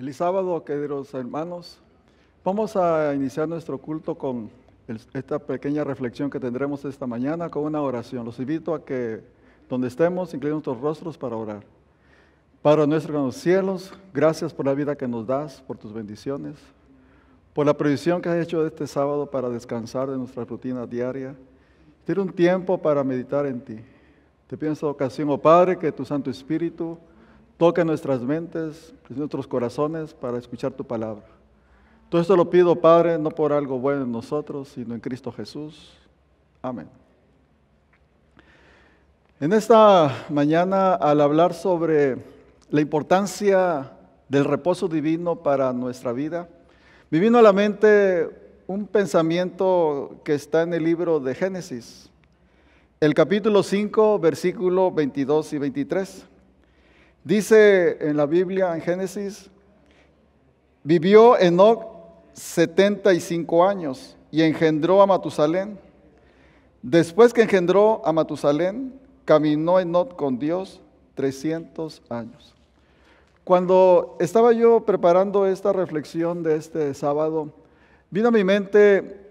El sábado, queridos hermanos. Vamos a iniciar nuestro culto con esta pequeña reflexión que tendremos esta mañana con una oración. Los invito a que donde estemos, inclinemos nuestros rostros para orar. Padre nuestro cielos, gracias por la vida que nos das, por tus bendiciones, por la provisión que has hecho este sábado para descansar de nuestra rutina diaria. Tiene un tiempo para meditar en ti. Te pido en esta ocasión, oh Padre, que tu Santo Espíritu Toca nuestras mentes, nuestros corazones para escuchar tu palabra. Todo esto lo pido, Padre, no por algo bueno en nosotros, sino en Cristo Jesús. Amén. En esta mañana, al hablar sobre la importancia del reposo divino para nuestra vida, me vino a la mente un pensamiento que está en el libro de Génesis, el capítulo 5, versículo 22 y 23. Dice en la Biblia, en Génesis, vivió Enoch 75 años y engendró a Matusalén. Después que engendró a Matusalén, caminó Enoch con Dios 300 años. Cuando estaba yo preparando esta reflexión de este sábado, vino a mi mente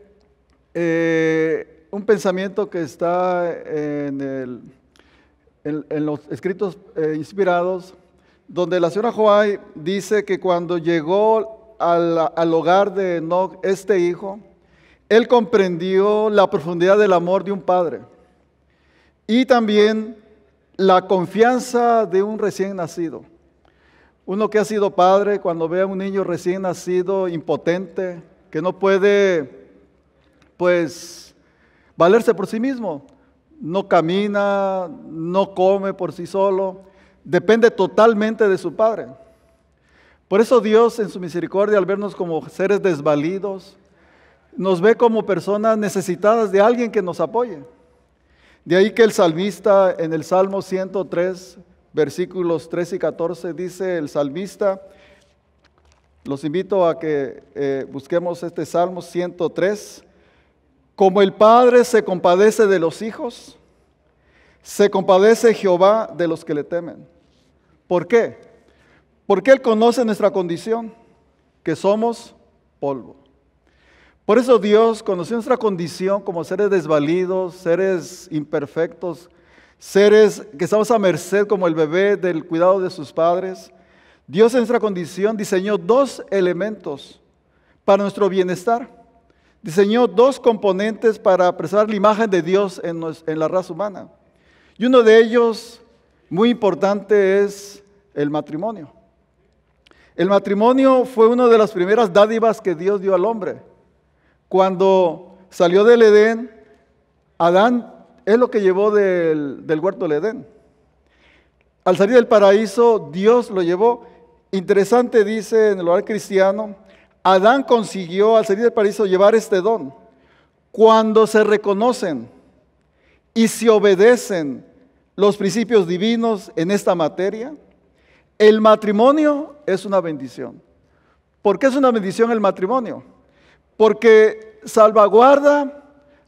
eh, un pensamiento que está en el en, los escritos eh, inspirados, donde la señora Joay dice que cuando llegó al, al hogar de Enoch, este hijo, él comprendió la profundidad del amor de un padre y también la confianza de un recién nacido. Uno que ha sido padre, cuando ve a un niño recién nacido, impotente, que no puede, pues, valerse por sí mismo, no camina, no come por sí solo, depende totalmente de su padre. Por eso Dios en su misericordia, al vernos como seres desvalidos, nos ve como personas necesitadas de alguien que nos apoye. De ahí que el salmista en el Salmo 103, versículos 3 y 14, dice el salmista, los invito a que eh, busquemos este Salmo 103, como el Padre se compadece de los hijos, se compadece Jehová de los que le temen. ¿Por qué? Porque Él conoce nuestra condición, que somos polvo. Por eso Dios conoció nuestra condición como seres desvalidos, seres imperfectos, seres que estamos a merced como el bebé del cuidado de sus padres. Dios en nuestra condición diseñó dos elementos para nuestro bienestar diseñó dos componentes para preservar la imagen de Dios en, la raza humana. Y uno de ellos, muy importante, es el matrimonio. El matrimonio fue una de las primeras dádivas que Dios dio al hombre. Cuando salió del Edén, Adán es lo que llevó del, huerto del Edén. Al salir del paraíso, Dios lo llevó. Interesante dice en el hogar cristiano Adán consiguió al salir del paraíso llevar este don. Cuando se reconocen y se obedecen los principios divinos en esta materia, el matrimonio es una bendición. ¿Por qué es una bendición el matrimonio? Porque salvaguarda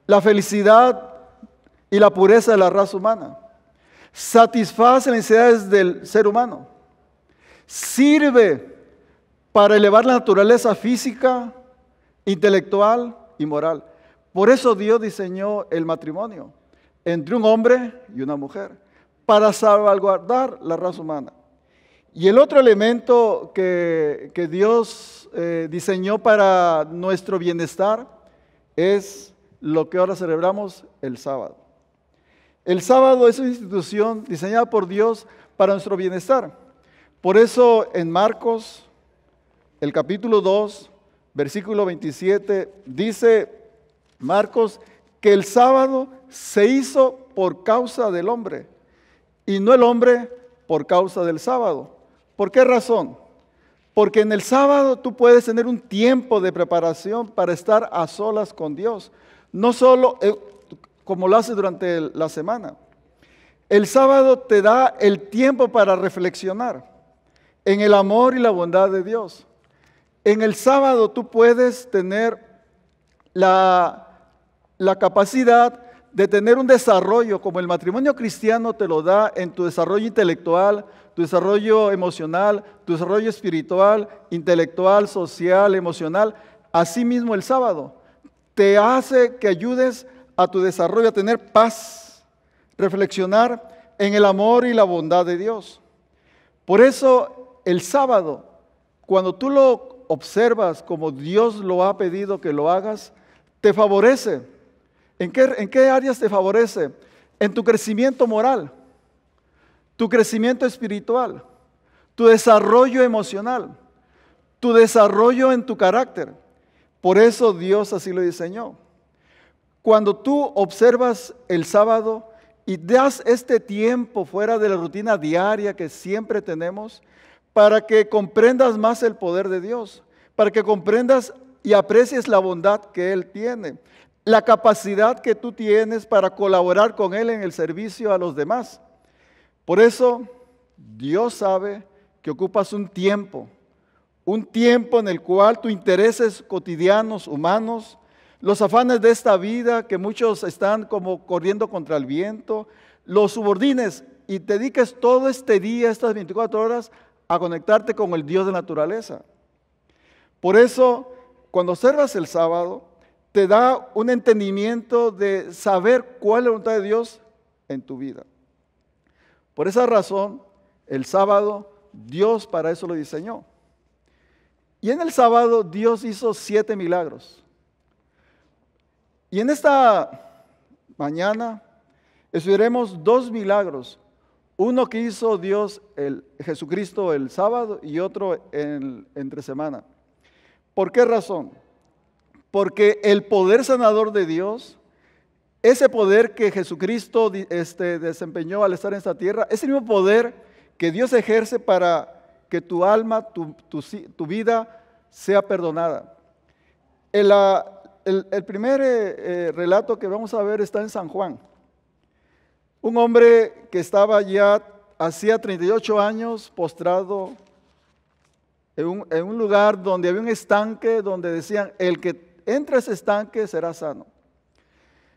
la felicidad y la pureza de la raza humana. Satisface las necesidades del ser humano. Sirve para elevar la naturaleza física, intelectual y moral. Por eso Dios diseñó el matrimonio entre un hombre y una mujer, para salvaguardar la raza humana. Y el otro elemento que, Dios eh, diseñó para nuestro bienestar es lo que ahora celebramos el sábado. El sábado es una institución diseñada por Dios para nuestro bienestar. Por eso en Marcos el capítulo 2, versículo 27, dice Marcos que el sábado se hizo por causa del hombre y no el hombre por causa del sábado. ¿Por qué razón? Porque en el sábado tú puedes tener un tiempo de preparación para estar a solas con Dios, no solo eh, como lo haces durante la semana. El sábado te da el tiempo para reflexionar en el amor y la bondad de Dios. En el sábado tú puedes tener la, capacidad de tener un desarrollo, como el matrimonio cristiano te lo da en tu desarrollo intelectual, tu desarrollo emocional, tu desarrollo espiritual, intelectual, social, emocional. Asimismo el sábado te hace que ayudes a tu desarrollo, a tener paz, reflexionar en el amor y la bondad de Dios. Por eso el sábado, cuando tú lo observas como Dios lo ha pedido que lo hagas, te favorece. ¿En qué, ¿En qué, áreas te favorece? En tu crecimiento moral, tu crecimiento espiritual, tu desarrollo emocional, tu desarrollo en tu carácter. Por eso Dios así lo diseñó. Cuando tú observas el sábado y das este tiempo fuera de la rutina diaria que siempre tenemos, para que comprendas más el poder de Dios, para que comprendas y aprecies la bondad que Él tiene, la capacidad que tú tienes para colaborar con Él en el servicio a los demás. Por eso Dios sabe que ocupas un tiempo, un tiempo en el cual tus intereses cotidianos, humanos, los afanes de esta vida, que muchos están como corriendo contra el viento, los subordines y te dediques todo este día, estas 24 horas, a conectarte con el Dios de naturaleza. Por eso, cuando observas el sábado, te da un entendimiento de saber cuál es la voluntad de Dios en tu vida. Por esa razón, el sábado, Dios para eso lo diseñó. Y en el sábado, Dios hizo siete milagros. Y en esta mañana estudiaremos dos milagros uno que hizo Dios, el, Jesucristo, el sábado y otro en, entre semana. ¿Por qué razón? Porque el poder sanador de Dios, ese poder que Jesucristo este, desempeñó al estar en esta tierra, es el mismo poder que Dios ejerce para que tu alma, tu, vida sea perdonada. El, ah, primer eh, eh, relato que vamos a ver está en San Juan. Un hombre que estaba ya hacía 38 años postrado en un, lugar donde había un estanque donde decían, el que entra a ese estanque será sano.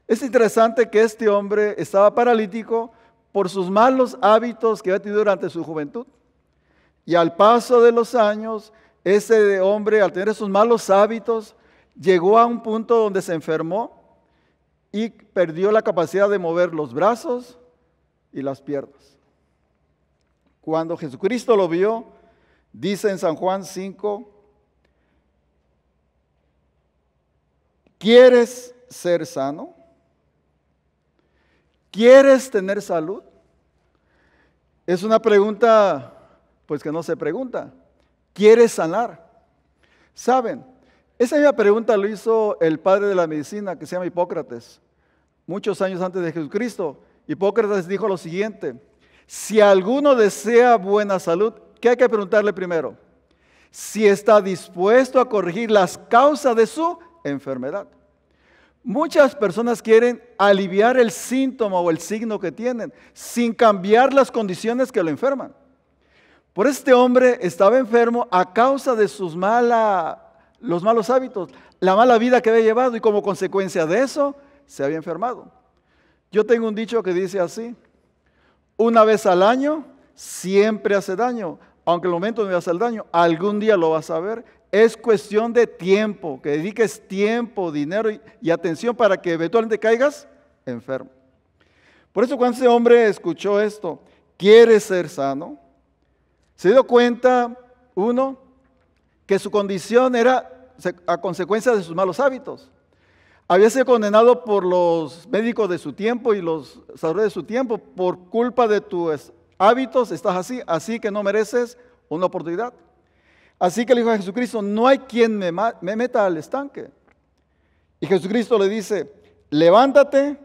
Es interesante que este hombre estaba paralítico por sus malos hábitos que había tenido durante su juventud. Y al paso de los años, ese hombre, al tener esos malos hábitos, llegó a un punto donde se enfermó y perdió la capacidad de mover los brazos y las piernas. Cuando Jesucristo lo vio, dice en San Juan 5, ¿quieres ser sano? ¿Quieres tener salud? Es una pregunta, pues que no se pregunta. ¿Quieres sanar? Saben, esa misma pregunta lo hizo el padre de la medicina que se llama Hipócrates muchos años antes de Jesucristo, Hipócrates dijo lo siguiente, si alguno desea buena salud, ¿qué hay que preguntarle primero? Si está dispuesto a corregir las causas de su enfermedad. Muchas personas quieren aliviar el síntoma o el signo que tienen sin cambiar las condiciones que lo enferman. Por este hombre estaba enfermo a causa de sus malos hábitos, la mala vida que había llevado y como consecuencia de eso se había enfermado. Yo tengo un dicho que dice así, una vez al año siempre hace daño, aunque en el momento no hace el daño, algún día lo vas a ver. Es cuestión de tiempo, que dediques tiempo, dinero y, y atención para que eventualmente caigas enfermo. Por eso cuando ese hombre escuchó esto, quiere ser sano, se dio cuenta, uno, que su condición era a consecuencia de sus malos hábitos. Había sido condenado por los médicos de su tiempo y los sabores de su tiempo. Por culpa de tus hábitos estás así, así que no mereces una oportunidad. Así que le dijo a Jesucristo, no hay quien me, me meta al estanque. Y Jesucristo le dice, levántate,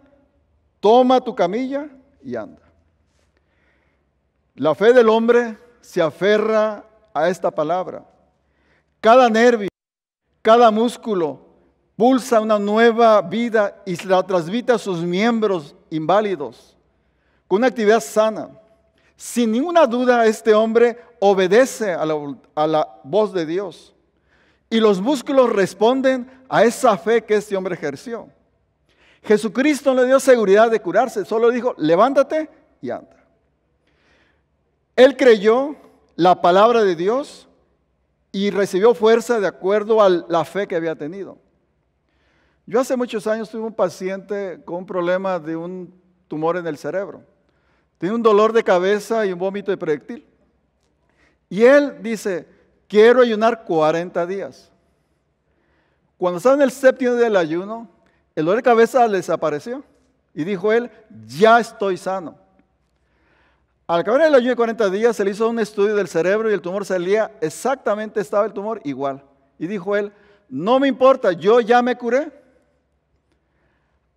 toma tu camilla y anda. La fe del hombre se aferra a esta palabra. Cada nervio, cada músculo, pulsa una nueva vida y la transmite a sus miembros inválidos, con una actividad sana. Sin ninguna duda, este hombre obedece a la, voz de Dios. Y los músculos responden a esa fe que este hombre ejerció. Jesucristo no le dio seguridad de curarse, solo dijo, levántate y anda. Él creyó la palabra de Dios y recibió fuerza de acuerdo a la fe que había tenido. Yo hace muchos años tuve un paciente con un problema de un tumor en el cerebro. Tiene un dolor de cabeza y un vómito de proyectil. Y él dice, quiero ayunar 40 días. Cuando estaba en el séptimo día del ayuno, el dolor de cabeza desapareció. Y dijo él, ya estoy sano. Al acabar el ayuno de 40 días, se le hizo un estudio del cerebro y el tumor salía exactamente, estaba el tumor igual. Y dijo él, no me importa, yo ya me curé.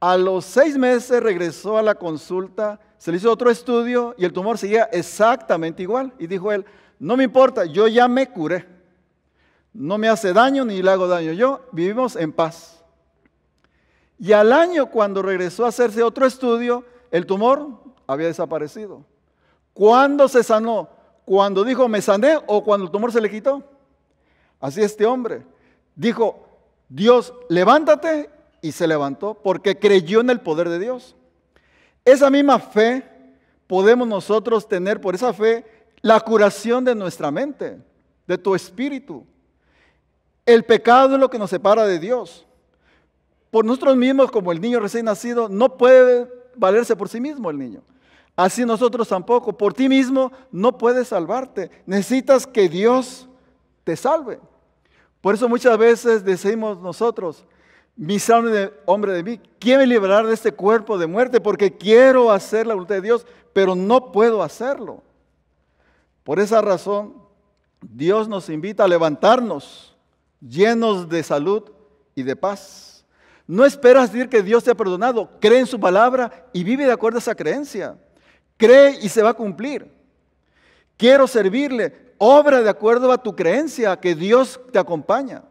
A los seis meses regresó a la consulta, se le hizo otro estudio y el tumor seguía exactamente igual. Y dijo él, no me importa, yo ya me curé. No me hace daño ni le hago daño yo, vivimos en paz. Y al año cuando regresó a hacerse otro estudio, el tumor había desaparecido. ¿Cuándo se sanó? ¿Cuando dijo me sané o cuando el tumor se le quitó? Así este hombre dijo, Dios, levántate y se levantó porque creyó en el poder de Dios. Esa misma fe podemos nosotros tener por esa fe la curación de nuestra mente, de tu espíritu. El pecado es lo que nos separa de Dios. Por nosotros mismos, como el niño recién nacido, no puede valerse por sí mismo el niño. Así nosotros tampoco. Por ti mismo no puedes salvarte. Necesitas que Dios te salve. Por eso muchas veces decimos nosotros, miserable hombre de mí, ¿quién me de este cuerpo de muerte? Porque quiero hacer la voluntad de Dios, pero no puedo hacerlo. Por esa razón, Dios nos invita a levantarnos llenos de salud y de paz. No esperas decir que Dios te ha perdonado, cree en su palabra y vive de acuerdo a esa creencia. Cree y se va a cumplir. Quiero servirle, obra de acuerdo a tu creencia, que Dios te acompaña.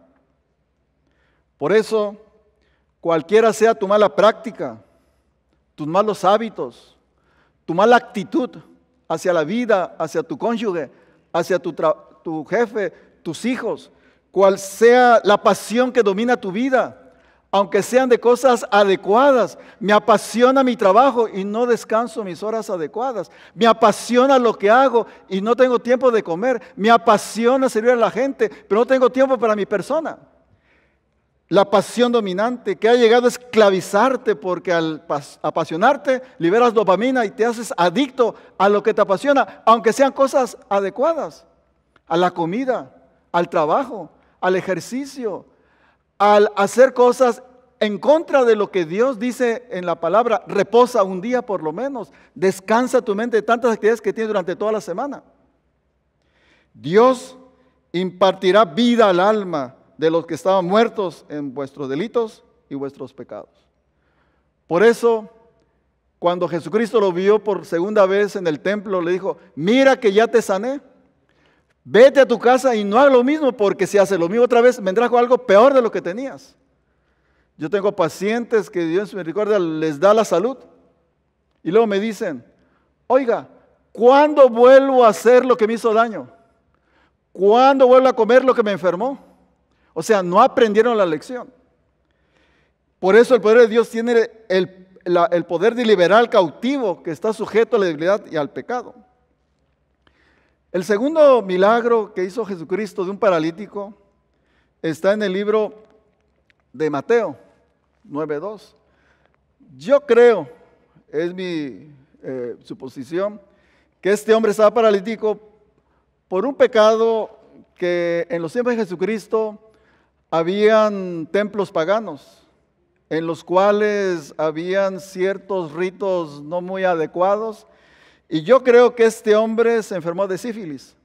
Por eso Cualquiera sea tu mala práctica, tus malos hábitos, tu mala actitud hacia la vida, hacia tu cónyuge, hacia tu, jefe, tus hijos, cual sea la pasión que domina tu vida, aunque sean de cosas adecuadas. Me apasiona mi trabajo y no descanso mis horas adecuadas. Me apasiona lo que hago y no tengo tiempo de comer. Me apasiona servir a la gente, pero no tengo tiempo para mi persona la pasión dominante que ha llegado a esclavizarte porque al apasionarte liberas dopamina y te haces adicto a lo que te apasiona, aunque sean cosas adecuadas, a la comida, al trabajo, al ejercicio, al hacer cosas en contra de lo que Dios dice en la palabra, reposa un día por lo menos, descansa tu mente de tantas actividades que tienes durante toda la semana. Dios impartirá vida al alma de los que estaban muertos en vuestros delitos y vuestros pecados. Por eso, cuando Jesucristo lo vio por segunda vez en el templo, le dijo, mira que ya te sané, vete a tu casa y no haga lo mismo, porque si haces lo mismo otra vez, vendrás con algo peor de lo que tenías. Yo tengo pacientes que Dios me recuerda, les da la salud y luego me dicen, oiga, ¿cuándo vuelvo a hacer lo que me hizo daño? ¿Cuándo vuelvo a comer lo que me enfermó? O sea, no aprendieron la lección. Por eso el poder de Dios tiene el, poder de liberar al cautivo que está sujeto a la debilidad y al pecado. El segundo milagro que hizo Jesucristo de un paralítico está en el libro de Mateo 9.2. Yo creo, es mi eh, suposición, que este hombre estaba paralítico por un pecado que en los tiempos de Jesucristo habían templos paganos en los cuales habían ciertos ritos no muy adecuados. Y yo creo que este hombre se enfermó de sífilis.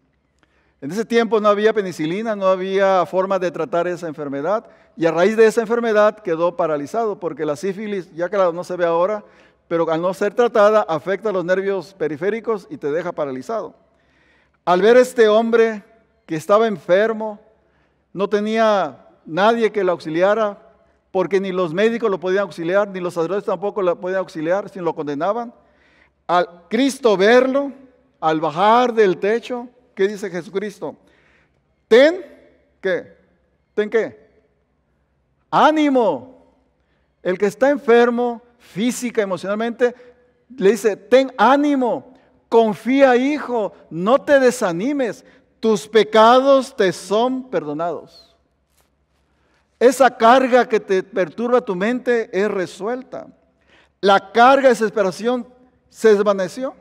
En ese tiempo no había penicilina, no había forma de tratar esa enfermedad. Y a raíz de esa enfermedad quedó paralizado, porque la sífilis, ya que no se ve ahora, pero al no ser tratada afecta los nervios periféricos y te deja paralizado. Al ver este hombre que estaba enfermo, no tenía nadie que lo auxiliara, porque ni los médicos lo podían auxiliar, ni los sacerdotes tampoco lo podían auxiliar, sino lo condenaban. Al Cristo verlo, al bajar del techo, ¿qué dice Jesucristo? Ten, ¿qué? ¿Ten qué? Ánimo. El que está enfermo física, emocionalmente, le dice, ten ánimo, confía hijo, no te desanimes, tus pecados te son perdonados. Esa carga que te perturba tu mente es resuelta. La carga de desesperación se desvaneció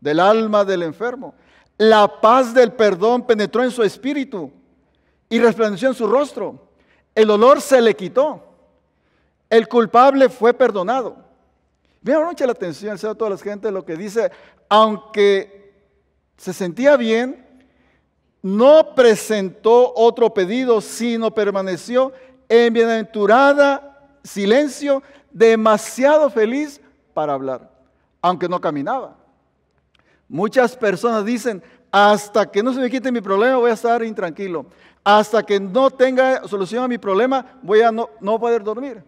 del alma del enfermo. La paz del perdón penetró en su espíritu y resplandeció en su rostro. El dolor se le quitó. El culpable fue perdonado. Vean mucha la atención, sea toda la gente lo que dice, aunque se sentía bien, no presentó otro pedido, sino permaneció en bienaventurada silencio, demasiado feliz para hablar, aunque no caminaba. Muchas personas dicen, hasta que no se me quite mi problema voy a estar intranquilo. Hasta que no tenga solución a mi problema voy a no, no poder dormir.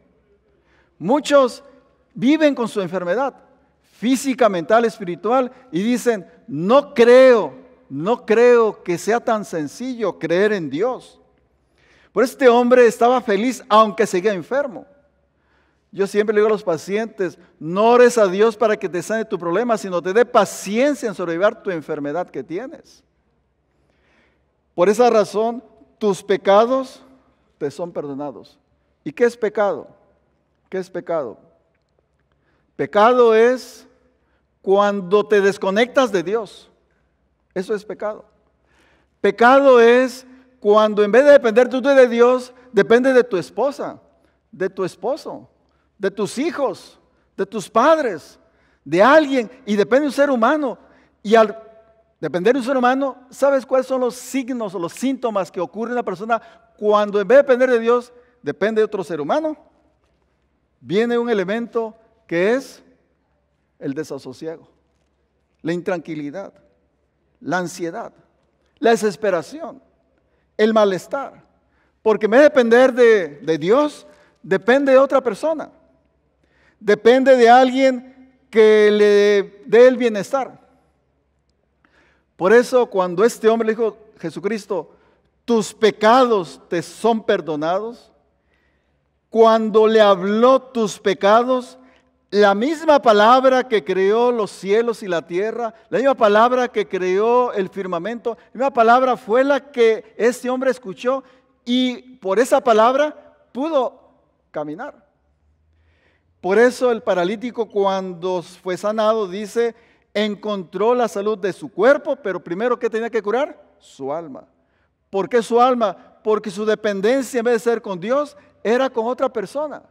Muchos viven con su enfermedad física, mental, espiritual y dicen, no creo, no creo que sea tan sencillo creer en Dios. Por este hombre estaba feliz aunque seguía enfermo. Yo siempre le digo a los pacientes, no ores a Dios para que te sane tu problema, sino te dé paciencia en sobrevivir tu enfermedad que tienes. Por esa razón, tus pecados te son perdonados. ¿Y qué es pecado? ¿Qué es pecado? Pecado es cuando te desconectas de Dios. Eso es pecado. Pecado es cuando en vez de depender tú de Dios, depende de tu esposa, de tu esposo, de tus hijos, de tus padres, de alguien, y depende de un ser humano. Y al depender de un ser humano, ¿sabes cuáles son los signos o los síntomas que ocurre en la persona cuando en vez de depender de Dios, depende de otro ser humano? Viene un elemento que es el desasosiego, la intranquilidad, la ansiedad, la desesperación el malestar. Porque en vez de depender de, Dios, depende de otra persona. Depende de alguien que le dé el bienestar. Por eso cuando este hombre le dijo, Jesucristo, tus pecados te son perdonados, cuando le habló tus pecados, la misma palabra que creó los cielos y la tierra, la misma palabra que creó el firmamento, la misma palabra fue la que este hombre escuchó y por esa palabra pudo caminar. Por eso el paralítico cuando fue sanado dice, encontró la salud de su cuerpo, pero primero que tenía que curar su alma. ¿Por qué su alma? Porque su dependencia en vez de ser con Dios era con otra persona.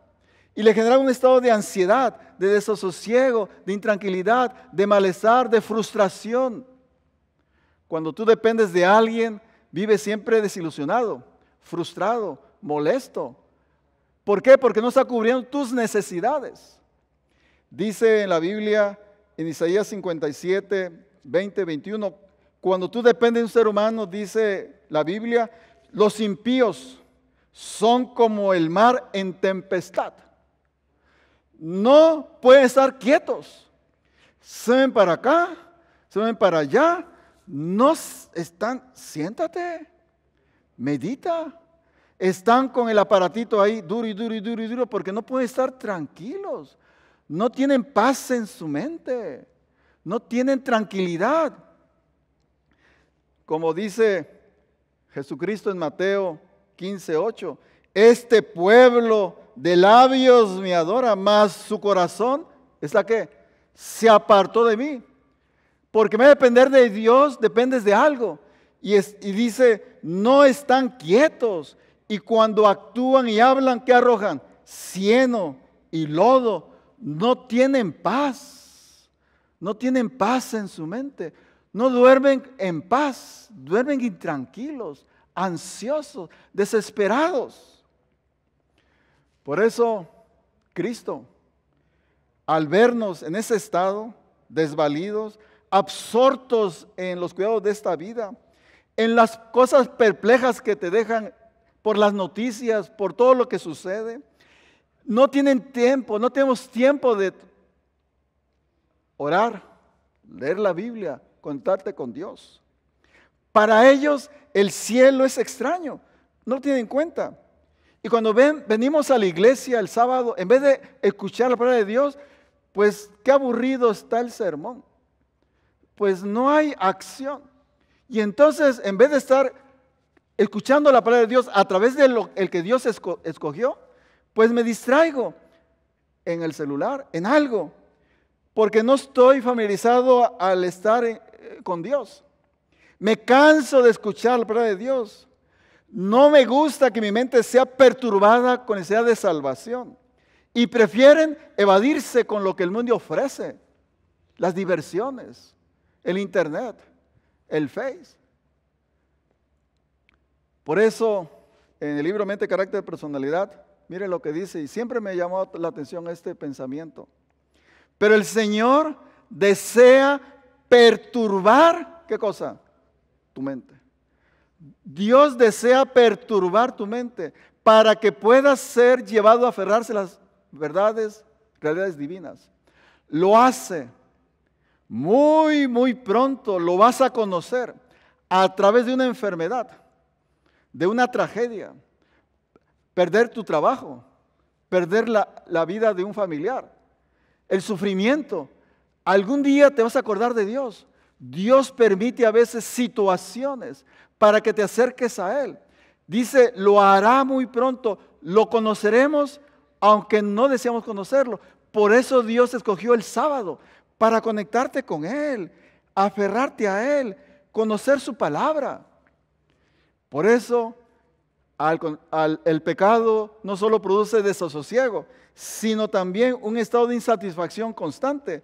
Y le genera un estado de ansiedad, de desasosiego, de intranquilidad, de malestar, de frustración. Cuando tú dependes de alguien, vives siempre desilusionado, frustrado, molesto. ¿Por qué? Porque no está cubriendo tus necesidades. Dice en la Biblia, en Isaías 57, 20, 21, cuando tú dependes de un ser humano, dice la Biblia, los impíos son como el mar en tempestad no pueden estar quietos. Se ven para acá, se ven para allá, no están, siéntate, medita. Están con el aparatito ahí duro y duro y duro y duro porque no pueden estar tranquilos. No tienen paz en su mente. No tienen tranquilidad. Como dice Jesucristo en Mateo 15:8, este pueblo de labios me adora, más su corazón está que se apartó de mí. Porque me depender de Dios, dependes de algo. Y, es, y dice, no están quietos. Y cuando actúan y hablan, ¿qué arrojan? Cieno y lodo. No tienen paz. No tienen paz en su mente. No duermen en paz. Duermen intranquilos, ansiosos, desesperados. Por eso, Cristo, al vernos en ese estado, desvalidos, absortos en los cuidados de esta vida, en las cosas perplejas que te dejan por las noticias, por todo lo que sucede. No tienen tiempo, no tenemos tiempo de orar, leer la Biblia, contarte con Dios. Para ellos el cielo es extraño, no lo tienen en cuenta. Y cuando ven, venimos a la iglesia el sábado, en vez de escuchar la palabra de Dios, pues qué aburrido está el sermón. Pues no hay acción. Y entonces, en vez de estar escuchando la palabra de Dios a través de el que Dios escogió, pues me distraigo en el celular, en algo, porque no estoy familiarizado al estar eh, con Dios. Me canso de escuchar la palabra de Dios. No me gusta que mi mente sea perturbada con necesidad de salvación. Y prefieren evadirse con lo que el mundo ofrece. Las diversiones, el Internet, el Face. Por eso, en el libro Mente, Carácter, Personalidad, miren lo que dice, y siempre me llamó la atención este pensamiento. Pero el Señor desea perturbar, ¿qué cosa? Tu mente. Dios desea perturbar tu mente para que puedas ser llevado a aferrarse a las verdades, realidades divinas. Lo hace muy, muy pronto, lo vas a conocer a través de una enfermedad, de una tragedia, perder tu trabajo, perder la, la vida de un familiar, el sufrimiento. Algún día te vas a acordar de Dios. Dios permite a veces situaciones para que te acerques a Él. Dice, lo hará muy pronto, lo conoceremos aunque no deseamos conocerlo. Por eso Dios escogió el sábado, para conectarte con Él, aferrarte a Él, conocer su palabra. Por eso el pecado no solo produce desasosiego, sino también un estado de insatisfacción constante.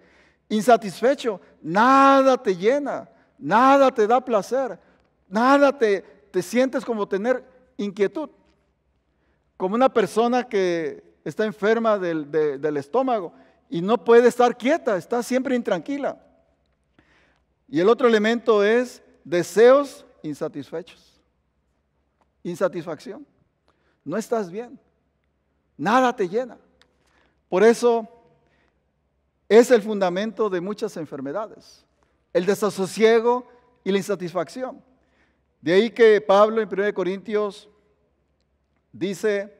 Insatisfecho, nada te llena, nada te da placer, nada, te, sientes como tener inquietud, como una persona que está enferma del, del estómago y no puede estar quieta, está siempre intranquila. Y el otro elemento es deseos insatisfechos, insatisfacción. No estás bien, nada te llena. Por eso es el fundamento de muchas enfermedades, el desasosiego y la insatisfacción. De ahí que Pablo en 1 Corintios dice,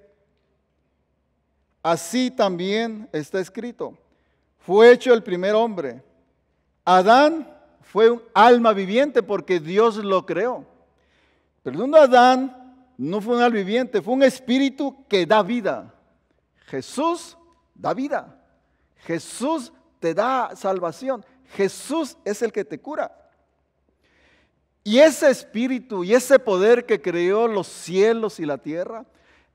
así también está escrito, fue hecho el primer hombre. Adán fue un alma viviente porque Dios lo creó. Pero Adán no fue un alma viviente, fue un espíritu que da vida. Jesús da vida. Jesús te da salvación. Jesús es el que te cura. Y ese espíritu y ese poder que creó los cielos y la tierra,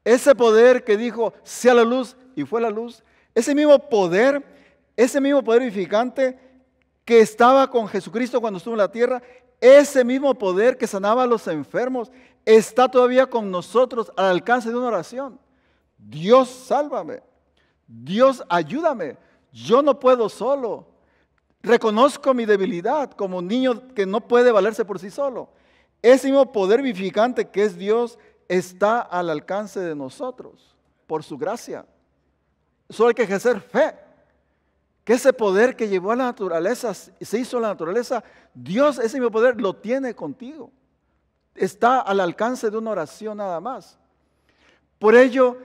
ese poder que dijo, sea la luz y fue la luz, ese mismo poder, ese mismo poder vivificante que estaba con Jesucristo cuando estuvo en la tierra, ese mismo poder que sanaba a los enfermos, está todavía con nosotros al alcance de una oración. Dios sálvame, Dios ayúdame, yo no puedo solo, Reconozco mi debilidad como un niño que no puede valerse por sí solo. Ese mismo poder vivificante que es Dios está al alcance de nosotros por su gracia. Solo hay que ejercer fe. Que ese poder que llevó a la naturaleza, se hizo la naturaleza, Dios ese mismo poder lo tiene contigo. Está al alcance de una oración nada más. Por ello,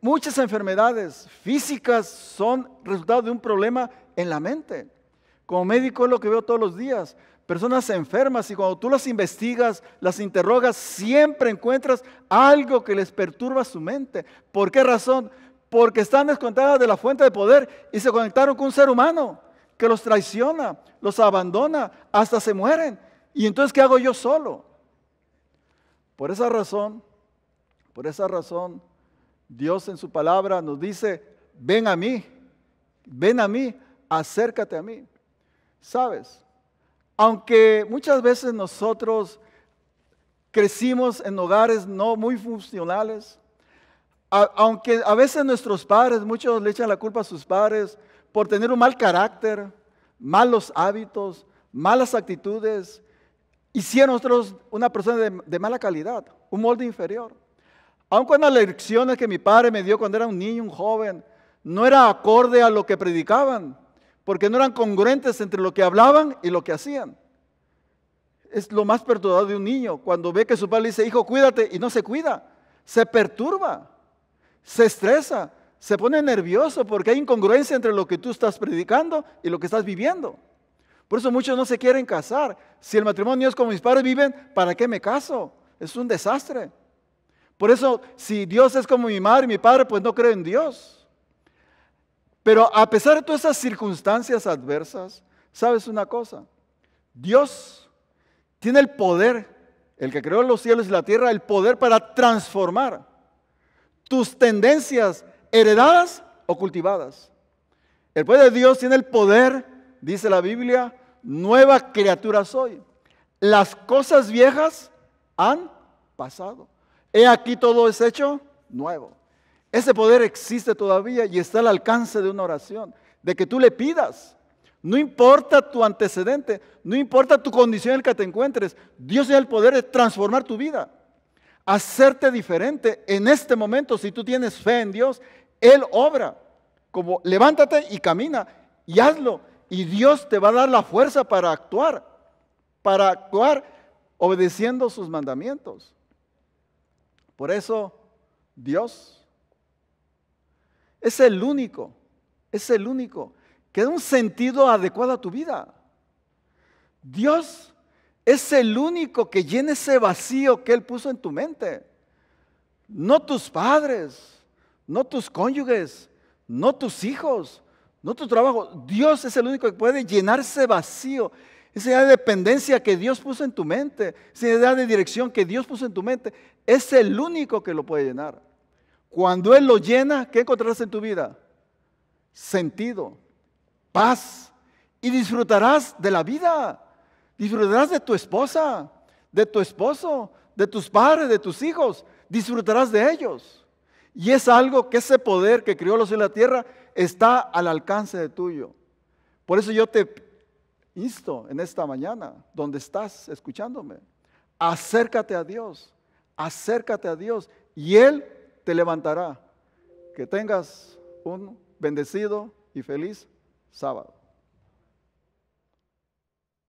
muchas enfermedades físicas son resultado de un problema en la mente. Como médico es lo que veo todos los días. Personas enfermas y cuando tú las investigas, las interrogas, siempre encuentras algo que les perturba su mente. ¿Por qué razón? Porque están descontadas de la fuente de poder y se conectaron con un ser humano que los traiciona, los abandona, hasta se mueren. ¿Y entonces qué hago yo solo? Por esa razón, por esa razón, Dios en su palabra nos dice, ven a mí, ven a mí, acércate a mí. ¿Sabes? Aunque muchas veces nosotros crecimos en hogares no muy funcionales, aunque a veces nuestros padres, muchos le echan la culpa a sus padres por tener un mal carácter, malos hábitos, malas actitudes, hicieron nosotros una persona de, mala calidad, un molde inferior. Aunque en las lecciones que mi padre me dio cuando era un niño, un joven, no era acorde a lo que predicaban, porque no eran congruentes entre lo que hablaban y lo que hacían. Es lo más perturbado de un niño, cuando ve que su padre le dice, hijo, cuídate, y no se cuida, se perturba, se estresa, se pone nervioso porque hay incongruencia entre lo que tú estás predicando y lo que estás viviendo. Por eso muchos no se quieren casar. Si el matrimonio es como mis padres viven, ¿para qué me caso? Es un desastre. Por eso, si Dios es como mi madre y mi padre, pues no creo en Dios. Pero a pesar de todas esas circunstancias adversas, sabes una cosa, Dios tiene el poder, el que creó los cielos y la tierra, el poder para transformar tus tendencias heredadas o cultivadas. El poder de Dios tiene el poder, dice la Biblia, nueva criatura soy. Las cosas viejas han pasado. He aquí todo es hecho nuevo. Ese poder existe todavía y está al alcance de una oración, de que tú le pidas. No importa tu antecedente, no importa tu condición en la que te encuentres, Dios tiene el poder de transformar tu vida, hacerte diferente. En este momento, si tú tienes fe en Dios, Él obra. Como levántate y camina y hazlo. Y Dios te va a dar la fuerza para actuar, para actuar obedeciendo sus mandamientos. Por eso, Dios es el único, es el único que da un sentido adecuado a tu vida. Dios es el único que llena ese vacío que Él puso en tu mente. No tus padres, no tus cónyuges, no tus hijos, no tu trabajo. Dios es el único que puede llenar ese vacío, esa idea de dependencia que Dios puso en tu mente, esa idea de dirección que Dios puso en tu mente. Es el único que lo puede llenar. Cuando Él lo llena, ¿qué encontrarás en tu vida? Sentido, paz. Y disfrutarás de la vida. Disfrutarás de tu esposa, de tu esposo, de tus padres, de tus hijos. Disfrutarás de ellos. Y es algo que ese poder que crió los cielos la tierra está al alcance de tuyo. Por eso yo te insto en esta mañana, donde estás escuchándome, acércate a Dios, acércate a Dios y Él te levantará. Que tengas un bendecido y feliz sábado.